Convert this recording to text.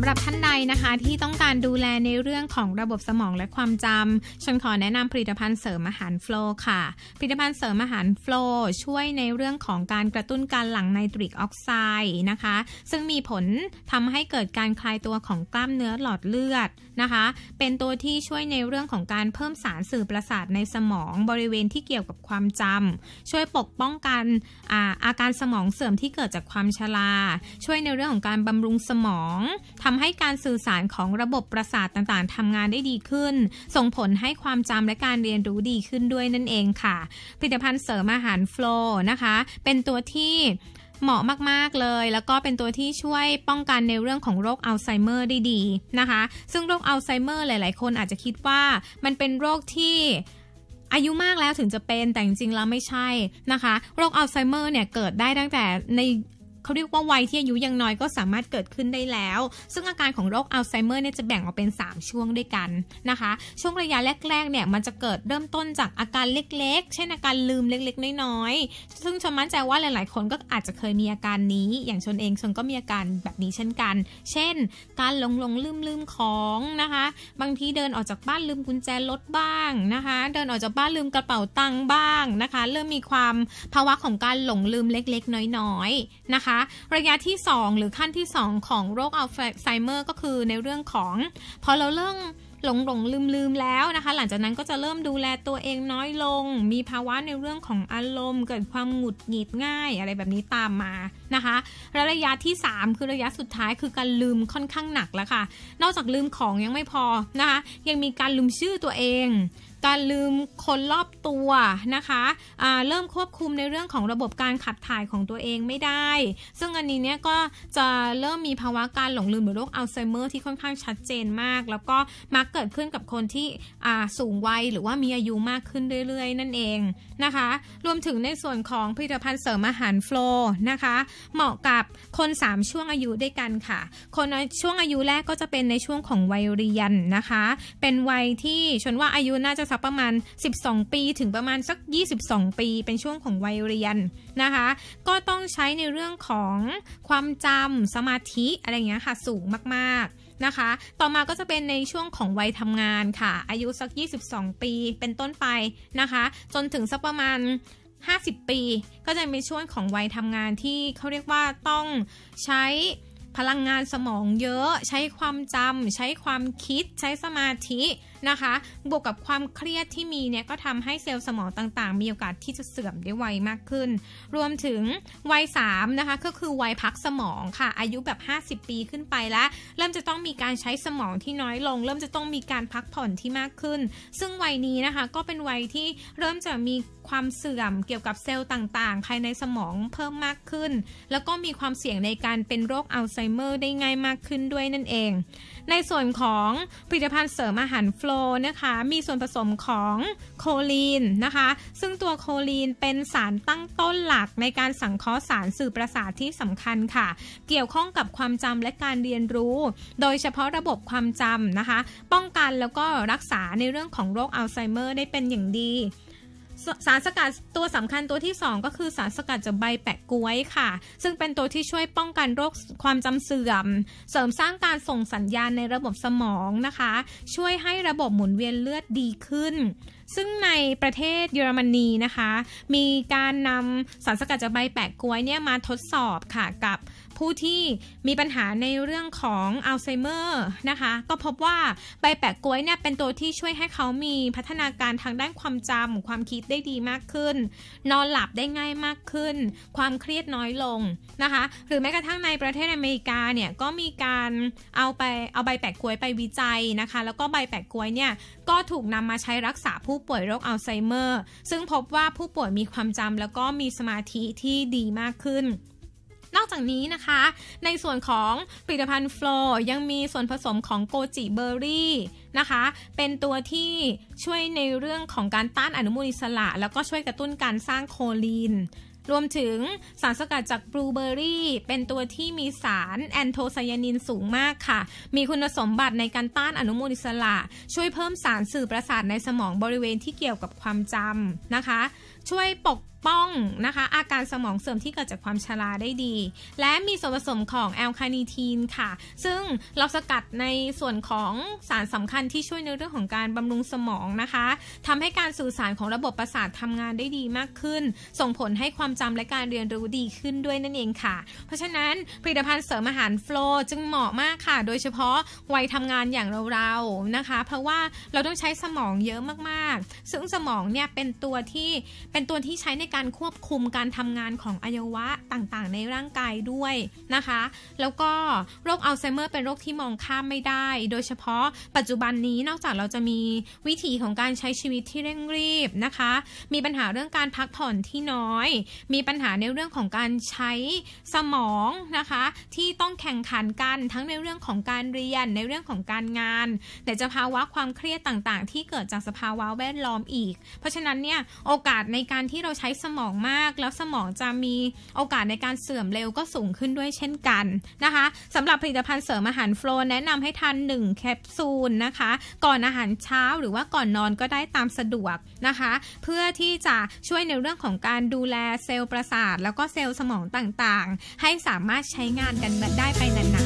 ำหรับท่านใดนะคะที่ต้องการดูแลในเรื่องของระบบสมองและความจำฉันขอแนะนำผลิตภัณฑ์เสริมอาหารโฟล์ค่ะ ผลิตภัณฑ์เสริมอาหารโฟล์ช่วยในเรื่องของการกระตุ้นการหลั่งไนตริกออกไซด์นะคะ ซึ่งมีผลทำให้เกิดการคลายตัวของกล้ามเนื้อหลอดเลือดนะคะ เป็นตัวที่ช่วยในเรื่องของการเพิ่มสารสื่อประสาทในสมองบริเวณที่เกี่ยวกับความจำช่วยปกป้องกันอาอาการสมองเสื่อมที่เกิดจากความชรา ช่วยในเรื่องของการบำรุงสมองททำให้การสื่อสารของระบบประสาทต่างๆทำงานได้ดีขึ้น ส่งผลให้ความจำและการเรียนรู้ดีขึ้นด้วยนั่นเองค่ะ ผลิตภัณฑ์เสริมอาหารโฟล์นะคะ เป็นตัวที่เหมาะมากๆเลย แล้วก็เป็นตัวที่ช่วยป้องกันในเรื่องของโรคอัลไซเมอร์ได้ดี นะคะ ซึ่งโรคอัลไซเมอร์หลายๆ คนอาจจะคิดว่ามันเป็นโรคที่อายุมากแล้วถึงจะเป็น แต่จริงๆแล้วไม่ใช่นะคะ โรคอัลไซเมอร์เนี่ยเกิดได้ตั้งแต่ในเขาเรียกว่าวัยที่อายุยังน้อยก็สามารถเกิดขึ้นได้แล้ว ซึ่งอาการของโรคอัลไซเมอร์เนี่ยจะแบ่งออกเป็น 3 ช่วงด้วยกันนะคะ ช่วงระยะแรกๆเนี่ยมันจะเกิดเริ่มต้นจากอาการเล็กๆ เช่นอาการลืมเล็กๆน้อยๆซึ่งชมมั่นใจว่าหลายๆ คนก็อาจจะเคยมีอาการนี้ อย่างชนเองชนก็มีอาการแบบนี้เช่นกัน เช่น การหลงหลงลืมลืมของนะคะ บางทีเดินออกจากบ้านลืมกุญแจรถบ้างนะคะ เดินออกจากบ้านลืมกระเป๋าตังค์บ้างนะคะ เริ่มมีความภาวะของการหลงลืมเล็ก ๆ น้อยๆนะคะระยะที่ 2 หรือขั้นที่ 2 ของโรคอัลไซเมอร์ก็คือในเรื่องของ พอเราเริ่มหลงหลงลืมลืมแล้วนะคะ หลังจากนั้นก็จะเริ่มดูแลตัวเองน้อยลง มีภาวะในเรื่องของอารมณ์เกิดความหงุดหงิดง่ายอะไรแบบนี้ตามมานะคะและระยะที่ 3 คือระยะสุดท้ายคือการลืมค่อนข้างหนักแล้วค่ะ นอกจากลืมของยังไม่พอนะคะยังมีการลืมชื่อตัวเอง การลืมคนรอบตัวนะคะะเริ่มควบคุมในเรื่องของระบบการขับถ่ายของตัวเองไม่ได้ ซึ่งอันนี้เนี่ยก็จะเริ่มมีภาวะการหลงลืมหรือโรคอัลไซเมอร์ที่ค่อนข้างชัดเจนมาก แล้วก็มักเกิดขึ้นกับคนที่สูงวัยหรือว่ามีอายุมากขึ้นเรื่อยๆ นั่นเองนะคะรวมถึงในส่วนของผลิตภัณฑ์เสริมอาหารโฟล์นะคะเหมาะกับคน3ช่วงอายุด้วยกันค่ะ คนช่วงอายุแรกก็จะเป็นในช่วงของวัยเรียนนะคะ เป็นวัยที่ชนว่าอายุน่าจะสักประมาณ12ปี ถึงประมาณสัก22 ปี เป็นช่วงของวัยเรียนนะคะ ก็ต้องใช้ในเรื่องของความจำสมาธิอะไรเงี้ยค่ะสูงมากๆนะคะ ต่อมาก็จะเป็นในช่วงของวัยทำงานค่ะ อายุสัก22 ปี เป็นต้นไปนะคะ จนถึงสักประมาณ50 ปีก็จะมีช่วงของวัยทำงานที่เขาเรียกว่าต้องใช้พลังงานสมองเยอะ ใช้ความจำใช้ความคิด ใช้สมาธินะคะบวกกับความเครียดที่มีเนี่ย ก็ทำให้เซลล์สมองต่างๆ มีโอกาสที่จะเสื่อมได้ไวมากขึ้น รวมถึงวัย3นะคะก็คือวัยพักสมองค่ะอายุแบบ 50 ปีขึ้นไปแล้วเริ่มจะต้องมีการใช้สมองที่น้อยลง เริ่มจะต้องมีการพักผ่อนที่มากขึ้น ซึ่งวัยนี้นะคะก็เป็นวัยที่เริ่มจะมีความเสื่อมเกี่ยวกับเซลล์ต่างๆ ภายในสมองเพิ่มมากขึ้นแล้วก็มีความเสี่ยงในการเป็นโรคอัลไซเมอร์ได้ง่ายมากขึ้นด้วยนั่นเองในส่วนของผลิตภัณฑ์เสริมอาหารโฟลนะคะมีส่วนผสมของโคลีนนะคะ ซึ่งตัวโคลีนเป็นสารตั้งต้นหลักในการสังเคราะห์สารสื่อประสาทที่สำคัญค่ะ เกี่ยวข้องกับความจำและการเรียนรู้ โดยเฉพาะระบบความจำนะคะ ป้องกันแล้วก็รักษาในเรื่องของโรคอัลไซเมอร์ได้เป็นอย่างดีสารสกัดตัวสำคัญตัวที่ 2 ก็คือสารสกัดจากใบแปะกล้วยค่ะ ซึ่งเป็นตัวที่ช่วยป้องกันโรคความจำเสื่อม เสริมสร้างการส่งสัญญาณในระบบสมองนะคะ ช่วยให้ระบบหมุนเวียนเลือดดีขึ้นซึ่งในประเทศเยอรมนีนะคะ มีการนำสารสกัดจากใบแปะกล้วยเนี่ยมาทดสอบค่ะ กับผู้ที่มีปัญหาในเรื่องของอัลไซเมอร์นะคะ ก็พบว่าใบแปะกล้วยเนี่ยเป็นตัวที่ช่วยให้เขามีพัฒนาการทางด้านความจำความคิดได้ดีมากขึ้น นอนหลับได้ง่ายมากขึ้น ความเครียดน้อยลงนะคะหรือแม้กระทั่งในประเทศอเมริกาเนี่ย ก็มีการเอาไปเอาใบแปะกล้วยไปวิจัยนะคะแล้วก็ใบแปะกล้วยเนี่ยก็ถูกนำมาใช้รักษาผู้ผู้ป่วยโรคอัลไซเมอร์ ซึ่งพบว่าผู้ป่วยมีความจำแล้วก็มีสมาธิที่ดีมากขึ้น นอกจากนี้นะคะ ในส่วนของผลิตภัณฑ์โฟล์ยังมีส่วนผสมของโกจิเบอร์รี่นะคะเป็นตัวที่ช่วยในเรื่องของการต้านอนุมูลอิสระ แล้วก็ช่วยกระตุ้นการสร้างโคลีนรวมถึงสารสกัดจากบลูเบอรี่ เป็นตัวที่มีสาร แอนโทไซยานินสูงมากค่ะ มีคุณสมบัติในการต้านอนุมูลอิสระ ช่วยเพิ่มสารสื่อประสาทในสมองบริเวณที่เกี่ยวกับความจำนะคะช่วยปกป้องนะคะอาการสมองเสื่อมที่เกิดจากความชราได้ดี และมีส่วนผสมของแอลคาเนทีนค่ะ ซึ่งเราสกัดในส่วนของสารสำคัญที่ช่วยในเรื่องของการบำรุงสมองนะคะทำให้การสื่อสารของระบบประสาททำงานได้ดีมากขึ้น ส่งผลให้ความจำและการเรียนรู้ดีขึ้นด้วยนั่นเองค่ะ เพราะฉะนั้นผลิตภัณฑ์เสริมอาหารโฟล์จึงเหมาะมากค่ะ โดยเฉพาะวัยทำงานอย่างเราๆนะคะ เพราะว่าเราต้องใช้สมองเยอะมากๆ ซึ่งสมองเนี่ยเป็นตัวที่เเป็นตัวที่ใช้ในการควบคุมการทำงานของอวัยวะต่างๆในร่างกายด้วยนะคะ แล้วก็โรคอัลไซเมอร์เป็นโรคที่มองข้ามไม่ได้ โดยเฉพาะปัจจุบันนี้นอกจากเราจะมีวิถีของการใช้ชีวิตที่เร่งรีบนะคะ มีปัญหาเรื่องการพักผ่อนที่น้อย มีปัญหาในเรื่องของการใช้สมองนะคะ ที่ต้องแข่งขันกันทั้งในเรื่องของการเรียน ในเรื่องของการงาน แต่จะภาวะความเครียดต่างๆ ที่เกิดจากสภาวะแวดล้อมอีก เพราะฉะนั้นเนี่ยโอกาสในการที่เราใช้สมองมากแล้วสมองจะมีโอกาสในการเสื่อมเร็วก็สูงขึ้นด้วยเช่นกันนะคะสำหรับผลิตภัณฑ์เสริมอาหารโฟลแนะนำให้ทาน1แคปซูลนะคะ ก่อนอาหารเช้าหรือว่าก่อนนอนก็ได้ตามสะดวกนะคะ เพื่อที่จะช่วยในเรื่องของการดูแลเซลล์ประสาท แล้วก็เซลล์สมองต่างๆ ให้สามารถใช้งานกันได้ไปนานๆ